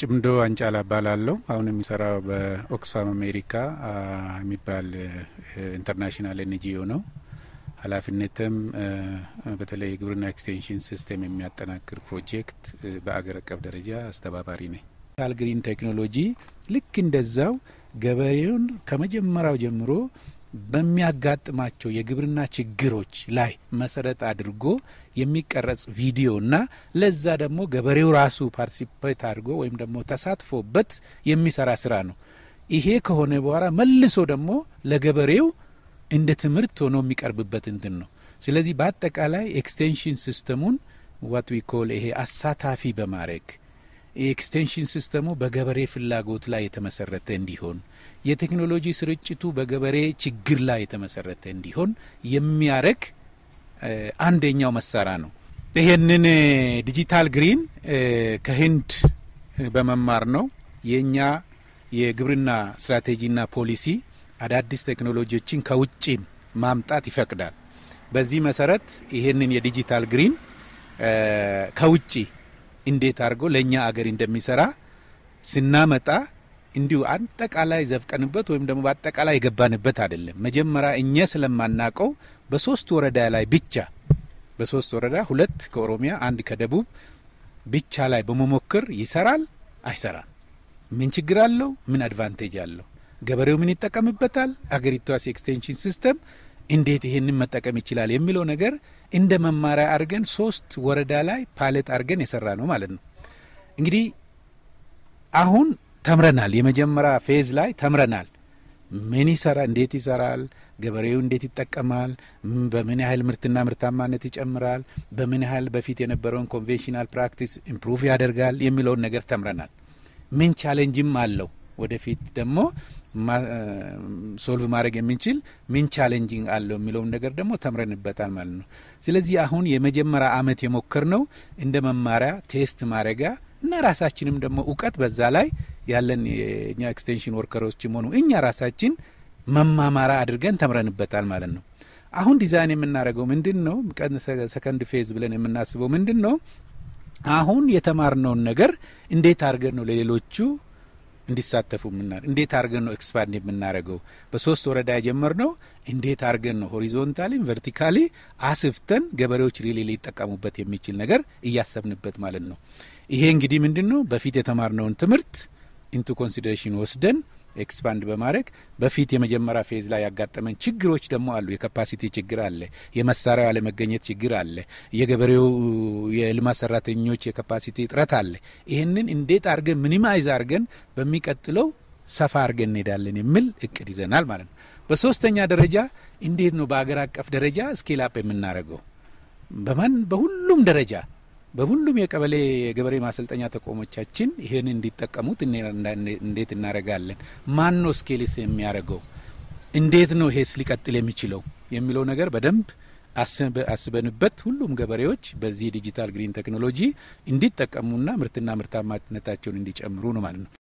ጭምዶ አንጫላ እባላለሁ። አሁን የሚሰራው በኦክስፋም አሜሪካ የሚባል ኢንተርናሽናል ኤንጂኦ ነው። ኃላፊነትም በተለይ የግብርና ኤክስቴንሽን ሲስተም የሚያጠናክር ፕሮጀክት በአገር አቀፍ ደረጃ አስተባባሪ ነኝ። ካልግሪን ቴክኖሎጂ ልክ እንደዛው ገበሬውን ከመጀመሪያው ጀምሮ በሚያጋጥማቸው የግብርና ችግሮች ላይ መሰረት አድርጎ የሚቀረጽ ቪዲዮ እና ለዛ ደግሞ ገበሬው ራሱ ፓርቲሲፔት አድርጎ ወይም ደግሞ ተሳትፎበት የሚሰራ ስራ ነው። ይሄ ከሆነ በኋላ መልሶ ደግሞ ለገበሬው እንደ ትምህርት ሆኖ የሚቀርብበት እንትን ነው። ስለዚህ በአጠቃላይ ኤክስቴንሽን ሲስተሙን ዋት ዊ ኮል ይሄ አሳታፊ በማድረግ የኤክስቴንሽን ሲስተሙ በገበሬ ፍላጎት ላይ የተመሰረተ እንዲሆን የቴክኖሎጂ ስርጭቱ በገበሬ ችግር ላይ የተመሰረተ እንዲሆን የሚያረግ አንደኛው መሳሪያ ነው። ይሄንን ዲጂታል ግሪን ከህንድ በመማር ነው የእኛ የግብርና ስትራቴጂና ፖሊሲ አዳዲስ ቴክኖሎጂዎችን ከውጭ ማምጣት ይፈቅዳል። በዚህ መሰረት ይህንን የዲጂታል ግሪን ከውጭ እንዴት አድርጎ ለእኛ አገር እንደሚሰራ ስናመጣ እንዲሁ አጠቃላይ ዘፍቀንበት ወይም ደግሞ በአጠቃላይ የገባንበት አይደለም። መጀመሪያ እኛ ስለማናቀው በሶስት ወረዳ ላይ ብቻ በሶስት ወረዳ ሁለት ከኦሮሚያ አንድ ከደቡብ ብቻ ላይ በመሞክር ይሰራል አይሰራም፣ ምን ችግር አለው፣ ምን አድቫንቴጅ አለው፣ ገበሬው ምን ይጠቀምበታል፣ አገሪቷስ ኤክስቴንሽን ሲስተም እንዴት ይህንን መጠቀም ይችላል የሚለው ነገር እንደ መማሪያ አድርገን ሶስት ወረዳ ላይ ፓሌት አድርገን የሰራ ነው ማለት ነው። እንግዲህ አሁን ተምረናል። የመጀመሪያ ፌዝ ላይ ተምረናል። ምን ይሰራ፣ እንዴት ይሰራል፣ ገበሬው እንዴት ይጠቀማል፣ በምን ያህል ምርትና ምርታማነት ይጨምራል፣ በምን ያህል በፊት የነበረውን ኮንቬንሽናል ፕራክቲስ ኢምፕሩቭ ያደርጋል የሚለውን ነገር ተምረናል። ምን ቻለንጅም አለው ወደፊት ደግሞ ሶልቭ ማድረግ የምንችል ምን ቻሌንጂንግ አለው የሚለውን ነገር ደግሞ ተምረንበታል ማለት ነው። ስለዚህ አሁን የመጀመሪያ አመት የሞከር ነው እንደ መማሪያ ቴስት ማድረጊያ እና ራሳችንም ደግሞ እውቀት በዛ ላይ ያለን የእኛ ኤክስቴንሽን ወርከሮችም ሆኑ እኛ ራሳችን መማማራ አድርገን ተምረንበታል ማለት ነው። አሁን ዲዛይን የምናደርገው ምንድን ነው? ሰከንድ ፌዝ ብለን የምናስበው ምንድን ነው? አሁን የተማርነውን ነገር እንዴት አድርገን ነው ለሌሎቹ እንዲሳተፉ ምናር እንዴት አርገን ነው ኤክስፓንድ የምናደርገው? በሶስት ወረዳ የጀመር ነው እንዴት አድርገን ነው ሆሪዞንታሊም ቨርቲካሊ አስፍተን ገበሬዎች ሪሌ ሊጠቀሙበት የሚችል ነገር እያሰብንበት ማለት ነው። ይሄ እንግዲህ ምንድን ነው በፊት የተማርነውን ትምህርት ኢንቱ ኮንሲደሬሽን ወስደን ኤክስፓንድ በማድረግ በፊት የመጀመሪያ ፌዝ ላይ ያጋጠመን ችግሮች ደግሞ አሉ። የካፓሲቲ ችግር አለ፣ የመሳሪያው ያለመገኘት ችግር አለ፣ የገበሬው የልማት ሰራተኞች የካፓሲቲ እጥረት አለ። ይህንን እንዴት አድርገን ሚኒማይዝ አድርገን በሚቀጥለው ሰፋ አድርገን እንሄዳለን የሚል እቅድ ይዘናል ማለት ነው። በሶስተኛ ደረጃ እንዴት ነው በአገር አቀፍ ደረጃ ስኬል አፕ የምናደርገው በማን በሁሉም ደረጃ በሁሉም የቀበሌ የገበሬ ማሰልጠኛ ተቋሞቻችን ይህን እንዲጠቀሙት እንዴት እናደርጋለን? ማን ነው ስኬልስ የሚያደርገው? እንዴት ነው ይሄስ ሊቀጥል የሚችለው የሚለው ነገር በደንብ አስበንበት ሁሉም ገበሬዎች በዚህ ዲጂታል ግሪን ቴክኖሎጂ እንዲጠቀሙና ምርትና ምርታማነታቸውን እንዲጨምሩ ነው ማለት ነው።